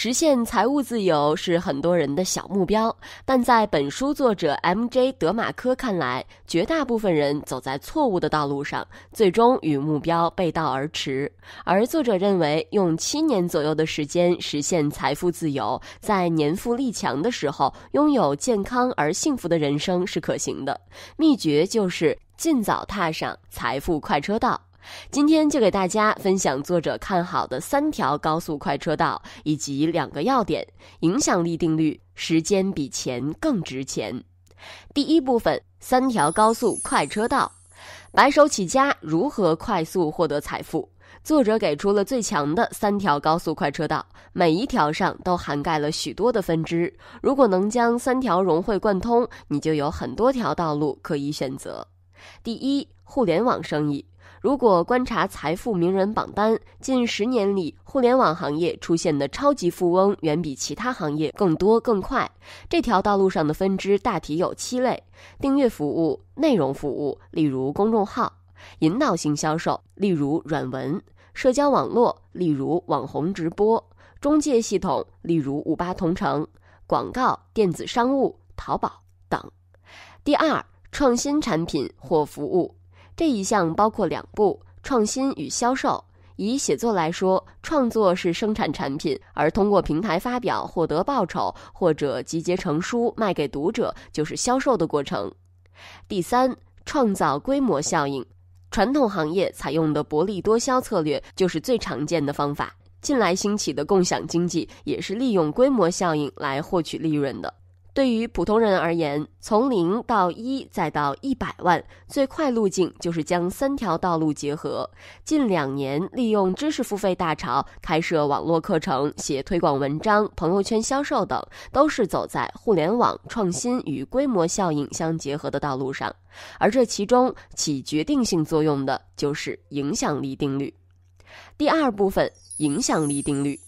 实现财务自由是很多人的小目标，但在本书作者 M J 德马科看来，绝大部分人走在错误的道路上，最终与目标背道而驰。而作者认为，用七年左右的时间实现财富自由，在年富力强的时候拥有健康而幸福的人生是可行的。秘诀就是尽早踏上财富快车道。今天就给大家分享作者看好的三条高速快车道以及两个要点：影响力定律，时间比钱更值钱。第一部分，三条高速快车道，白手起家如何快速获得财富？作者给出了最强的三条高速快车道，每一条上都涵盖了许多的分支。如果能将三条融会贯通，你就有很多条道路可以选择。第一，互联网生意。如果观察财富名人榜单，近十年里，互联网行业出现的超级富翁远比其他行业更多、更快。这条道路上的分支大体有七类：订阅服务、内容服务，例如公众号；引导型销售，例如软文；社交网络，例如网红直播；中介系统，例如五八同城；广告、电子商务，淘宝等。第二。创新产品或服务这一项包括两步：创新与销售。以写作来说，创作是生产产品，而通过平台发表获得报酬，或者集结成书卖给读者，就是销售的过程。第三，创造规模效应。传统行业采用的薄利多销策略就是最常见的方法。近来兴起的共享经济也是利用规模效应来获取利润的。对于普通人而言，从零到一再到一百万，最快路径就是将三条道路结合。近两年，利用知识付费大潮，开设网络课程、写推广文章、朋友圈销售等，都是走在互联网创新与规模效应相结合的道路上。而这其中起决定性作用的就是影响力定律。第二部分，影响力定律，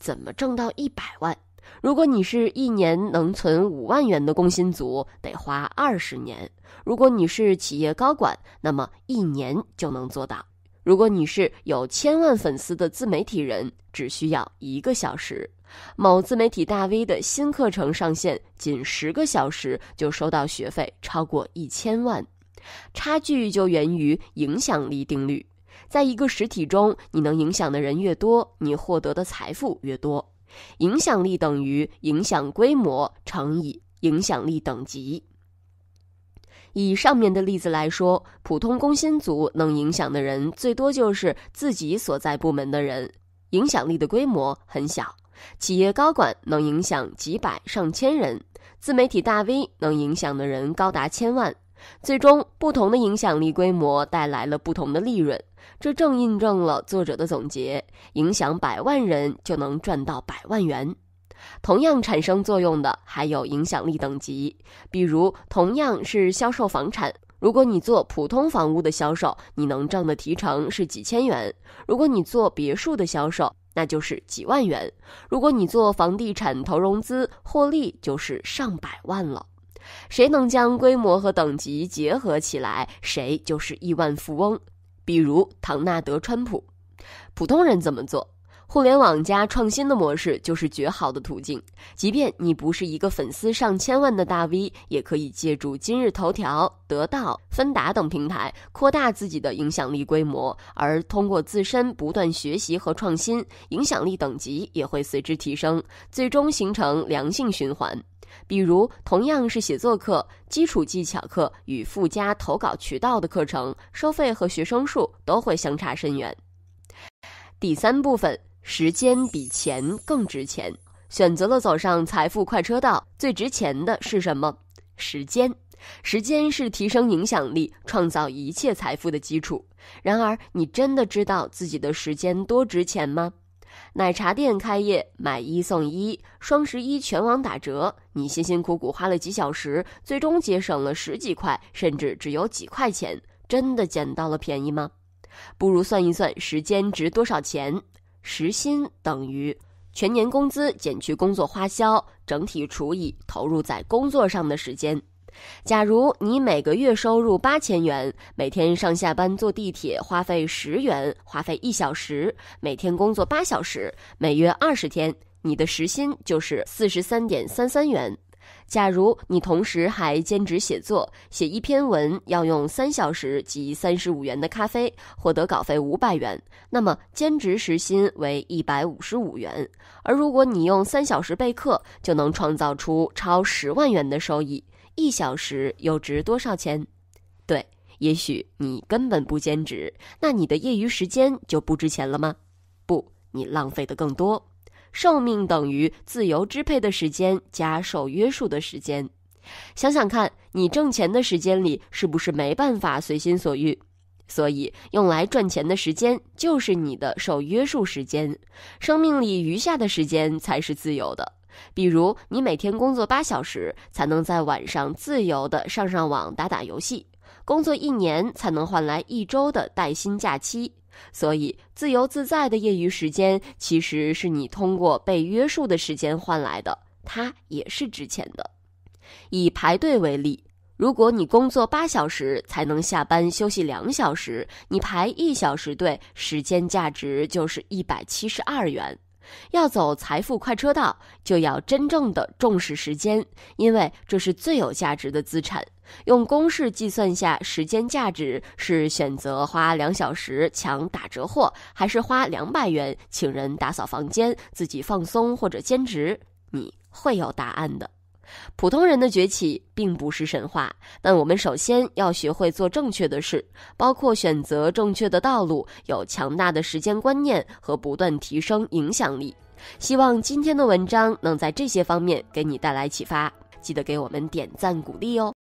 怎么挣到一百万？如果你是一年能存五万元的工薪族，得花二十年；如果你是企业高管，那么一年就能做到；如果你是有千万粉丝的自媒体人，只需要一个小时。某自媒体大 V 的新课程上线，仅十个小时就收到学费超过一千万，差距就源于影响力定律。在一个实体中，你能影响的人越多，你获得的财富越多。影响力等于影响规模乘以影响力等级。以上面的例子来说，普通工薪族能影响的人最多就是自己所在部门的人，影响力的规模很小；企业高管能影响几百上千人，自媒体大 V 能影响的人高达千万。最终，不同的影响力规模带来了不同的利润，这正印证了作者的总结：影响百万人就能赚到百万元。同样产生作用的还有影响力等级，比如同样是销售房产，如果你做普通房屋的销售，你能挣的提成是几千元；如果你做别墅的销售，那就是几万元；如果你做房地产投融资获利，就是上百万了。谁能将规模和等级结合起来，谁就是亿万富翁。比如唐纳德·川普。普通人怎么做？互联网加创新的模式就是绝好的途径。即便你不是一个粉丝上千万的大 V，也可以借助今日头条、得到、芬达等平台扩大自己的影响力规模，而通过自身不断学习和创新，影响力等级也会随之提升，最终形成良性循环。比如，同样是写作课，基础技巧课与附加投稿渠道的课程，收费和学生数都会相差甚远。第三部分，时间比钱更值钱。选择了走上财富快车道，最值钱的是什么？时间。时间是提升影响力、创造一切财富的基础。然而，你真的知道自己的时间多值钱吗？奶茶店开业买一送一，双十一全网打折。你辛辛苦苦花了几小时，最终节省了十几块，甚至只有几块钱，真的捡到了便宜吗？不如算一算时间值多少钱。时薪等于全年工资减去工作花销，整体除以投入在工作上的时间。假如你每个月收入八千元，每天上下班坐地铁花费十元，花费一小时，每天工作八小时，每月二十天，你的时薪就是四十三点三三元。假如你同时还兼职写作，写一篇文要用三小时及三十五元的咖啡，获得稿费五百元，那么兼职时薪为一百五十五元。而如果你用三小时备课，就能创造出超十万元的收益。一小时又值多少钱？对，也许你根本不兼职，那你的业余时间就不值钱了吗？不，你浪费的更多。寿命等于自由支配的时间加受约束的时间。想想看，你挣钱的时间里是不是没办法随心所欲？所以，用来赚钱的时间就是你的受约束时间，生命里余下的时间才是自由的。比如，你每天工作八小时，才能在晚上自由的上上网、打打游戏；工作一年，才能换来一周的带薪假期。所以，自由自在的业余时间，其实是你通过被约束的时间换来的，它也是值钱的。以排队为例，如果你工作八小时才能下班休息两小时，你排一小时队，时间价值就是一百七十二元。要走财富快车道，就要真正的重视时间，因为这是最有价值的资产。用公式计算下时间价值，是选择花两小时抢打折货，还是花两百元请人打扫房间、自己放松或者兼职？你会有答案的。普通人的崛起并不是神话，但我们首先要学会做正确的事，包括选择正确的道路，有强大的时间观念和不断提升影响力。希望今天的文章能在这些方面给你带来启发，记得给我们点赞鼓励哦。